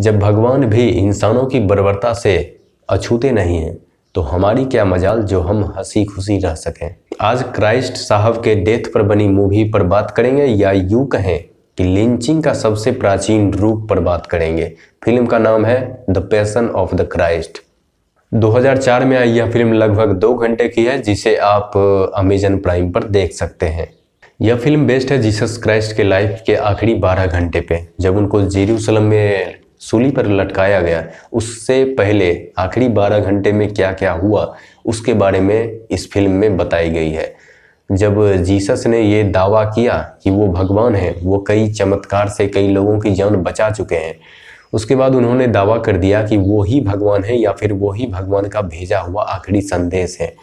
जब भगवान भी इंसानों की बर्बरता से अछूते नहीं हैं तो हमारी क्या मजाल जो हम हंसी खुशी रह सकें आज क्राइस्ट साहब के डेथ पर बनी मूवी पर बात करेंगे या यूँ कहें कि लिंचिंग का सबसे प्राचीन रूप पर बात करेंगे फिल्म का नाम है the passion of the Christ 2004 में आई यह फिल्म लगभग दो घंटे की है जिसे आप अमेजन प्राइम पर देख सकते हैं यह फिल्म बेस्ड है जीसस क्राइस्ट के लाइफ के आखिरी 12 घंटे पे जब उनको जेरूसलम में सूली पर लटकाया गया उससे पहले आखिरी 12 घंटे में क्या क्या हुआ उसके बारे में इस फिल्म में बताई गई है जब जीसस ने ये दावा किया कि वो भगवान हैं वो कई चमत्कार से कई लोगों की जान बचा चुके हैं उसके बाद उन्होंने दावा कर दिया कि वो ही भगवान है या फिर वो ही भगवान का भेजा हुआ आखिरी संदेश है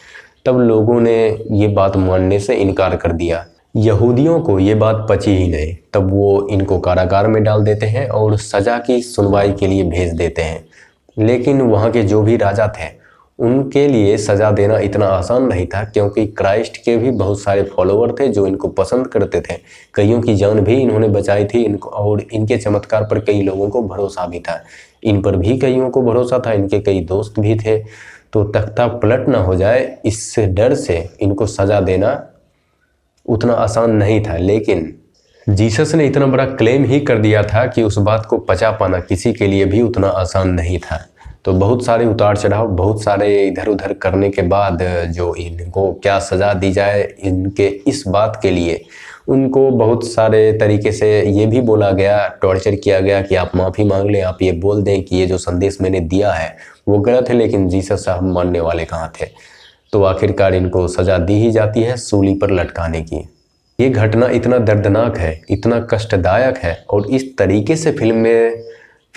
तब लोगों ने ये बात मानने से इनकार कर दिया यहूदियों को ये बात पची ही नहीं तब वो इनको कारागार में डाल देते हैं और सज़ा की सुनवाई के लिए भेज देते हैं लेकिन वहाँ के जो भी राजा थे उनके लिए सज़ा देना इतना आसान नहीं था क्योंकि क्राइस्ट के भी बहुत सारे फॉलोअर थे जो इनको पसंद करते थे कईयों की जान भी इन्होंने बचाई थी इनको और इनके चमत्कार पर कई लोगों को भरोसा भी था इन पर भी कईयों को भरोसा था इनके कई दोस्त भी थे तो तख्ता पलट ना हो जाए इससे डर से इनको सज़ा देना उतना आसान नहीं था लेकिन जीसस ने इतना बड़ा क्लेम ही कर दिया था कि उस बात को पचा पाना किसी के लिए भी उतना आसान नहीं था तो बहुत सारे उतार चढ़ाव बहुत सारे इधर उधर करने के बाद जो इनको क्या सज़ा दी जाए इनके इस बात के लिए उनको बहुत सारे तरीके से ये भी बोला गया टॉर्चर किया गया कि आप माफ़ी मांग लें आप ये बोल दें कि ये जो संदेश मैंने दिया है वो गलत है लेकिन जीसस साहब मानने वाले कहाँ थे तो आखिरकार इनको सजा दी ही जाती है सूली पर लटकाने की ये घटना इतना दर्दनाक है इतना कष्टदायक है और इस तरीके से फिल्म में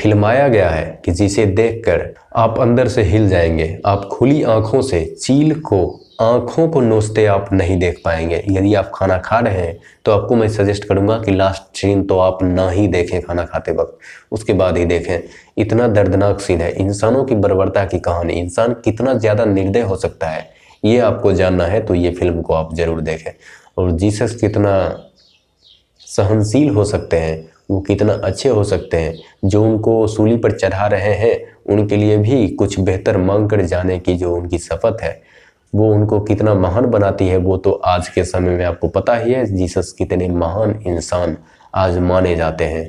फिल्माया गया है कि जिसे देखकर आप अंदर से हिल जाएंगे आप खुली आँखों से चील को आँखों को नोचते आप नहीं देख पाएंगे यदि आप खाना खा रहे हैं तो आपको मैं सजेस्ट करूँगा कि लास्ट सीन तो आप ना ही देखें खाना खाते वक्त उसके बाद ही देखें इतना दर्दनाक सीन है इंसानों की बर्बरता की कहानी इंसान कितना ज़्यादा निर्दय हो सकता है ये आपको जानना है तो ये फिल्म को आप ज़रूर देखें और जीसस कितना सहनशील हो सकते हैं वो कितना अच्छे हो सकते हैं जो उनको सूली पर चढ़ा रहे हैं उनके लिए भी कुछ बेहतर मांग कर जाने की जो उनकी शपथ है वो उनको कितना महान बनाती है वो तो आज के समय में आपको पता ही है जीसस कितने महान इंसान आज माने जाते हैं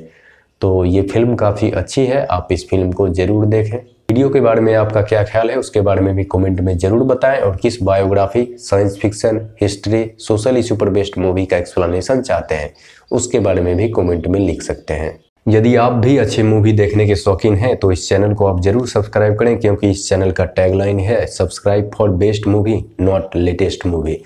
तो ये फिल्म काफ़ी अच्छी है आप इस फिल्म को ज़रूर देखें वीडियो के बारे में आपका क्या ख्याल है उसके बारे में भी कमेंट में जरूर बताएं और किस biography science fiction history social issue पर बेस्ड मूवी का एक्सप्लेनेशन चाहते हैं उसके बारे में भी कमेंट में लिख सकते हैं यदि आप भी अच्छी मूवी देखने के शौकीन हैं तो इस चैनल को आप जरूर सब्सक्राइब करें क्योंकि इस चैनल का टैगलाइन है subscribe for best movie not latest movie